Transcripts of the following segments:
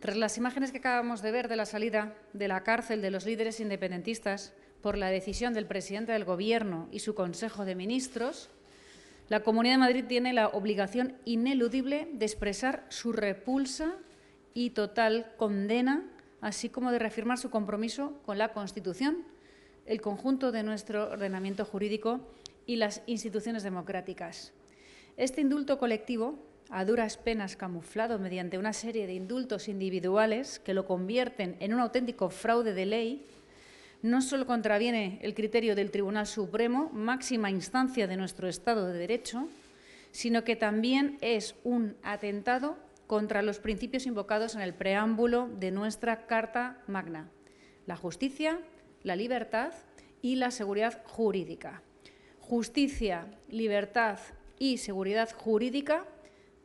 Tras las imágenes que acabamos de ver de la salida de la cárcel de los líderes independentistas por la decisión del presidente del Gobierno y su Consejo de Ministros, la Comunidad de Madrid tiene la obligación ineludible de expresar su repulsa y total condena, así como de reafirmar su compromiso con la Constitución, el conjunto de nuestro ordenamiento jurídico y las instituciones democráticas. Este indulto colectivo a duras penas camuflado mediante una serie de indultos individuales que lo convierten en un auténtico fraude de ley, no solo contraviene el criterio del Tribunal Supremo, máxima instancia de nuestro Estado de Derecho, sino que también es un atentado contra los principios invocados en el preámbulo de nuestra Carta Magna, la justicia, la libertad y la seguridad jurídica. Justicia, libertad y seguridad jurídica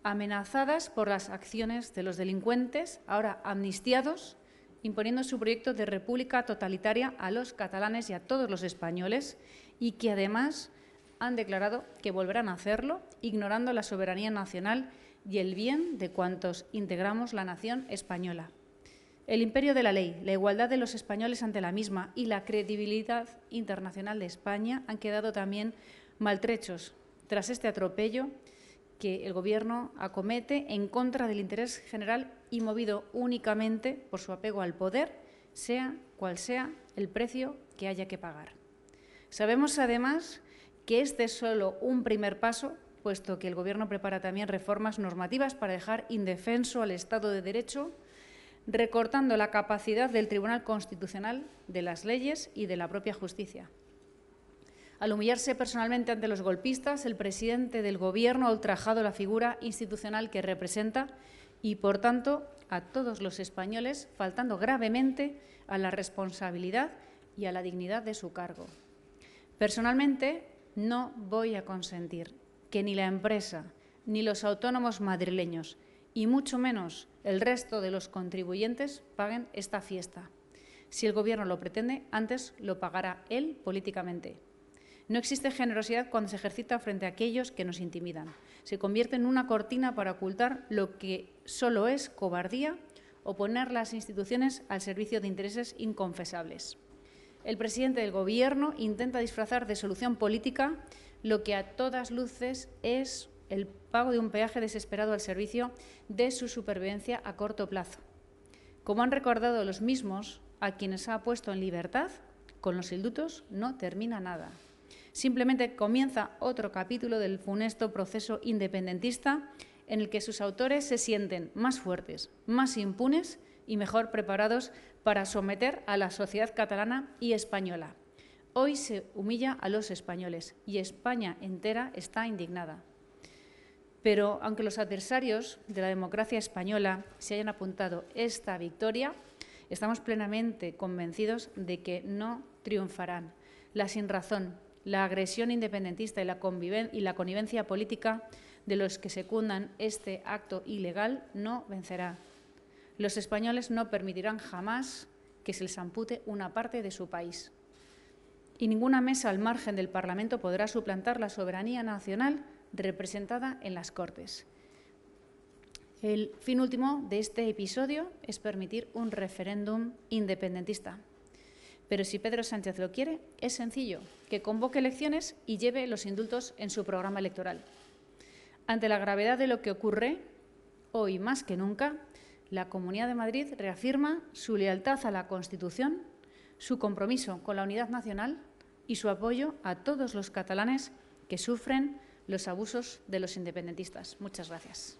amenazadas por las acciones de los delincuentes, ahora amnistiados, imponiendo su proyecto de república totalitaria a los catalanes y a todos los españoles, y que además han declarado que volverán a hacerlo, ignorando la soberanía nacional y el bien de cuantos integramos la nación española. El imperio de la ley, la igualdad de los españoles ante la misma y la credibilidad internacional de España han quedado también maltrechos tras este atropello que el Gobierno acomete en contra del interés general y movido únicamente por su apego al poder, sea cual sea el precio que haya que pagar. Sabemos, además, que este es solo un primer paso, puesto que el Gobierno prepara también reformas normativas para dejar indefenso al Estado de Derecho, recortando la capacidad del Tribunal Constitucional, de las leyes y de la propia justicia. Al humillarse personalmente ante los golpistas, el presidente del Gobierno ha ultrajado la figura institucional que representa y, por tanto, a todos los españoles, faltando gravemente a la responsabilidad y a la dignidad de su cargo. Personalmente, no voy a consentir que ni la empresa, ni los autónomos madrileños, y mucho menos el resto de los contribuyentes paguen esta fiesta. Si el Gobierno lo pretende, antes lo pagará él políticamente. No existe generosidad cuando se ejercita frente a aquellos que nos intimidan. Se convierte en una cortina para ocultar lo que solo es cobardía o poner las instituciones al servicio de intereses inconfesables. El presidente del Gobierno intenta disfrazar de solución política lo que a todas luces es el pago de un peaje desesperado al servicio de su supervivencia a corto plazo. Como han recordado los mismos, a quienes ha puesto en libertad, con los indultos no termina nada simplemente comienza otro capítulo del funesto proceso independentista en el que sus autores se sienten más fuertes, más impunes y mejor preparados para someter a la sociedad catalana y española. Hoy se humilla a los españoles y España entera está indignada. Pero aunque los adversarios de la democracia española se hayan apuntado esta victoria, estamos plenamente convencidos de que no triunfarán. La sinrazón, la agresión independentista y la, y la connivencia política de los que secundan este acto ilegal no vencerá. Los españoles no permitirán jamás que se les ampute una parte de su país. Y ninguna mesa al margen del Parlamento podrá suplantar la soberanía nacional representada en las Cortes. El fin último de este episodio es permitir un referéndum independentista. Pero si Pedro Sánchez lo quiere, es sencillo, que convoque elecciones y lleve los indultos en su programa electoral. Ante la gravedad de lo que ocurre, hoy más que nunca, la Comunidad de Madrid reafirma su lealtad a la Constitución, su compromiso con la unidad nacional y su apoyo a todos los catalanes que sufren los abusos de los independentistas. Muchas gracias.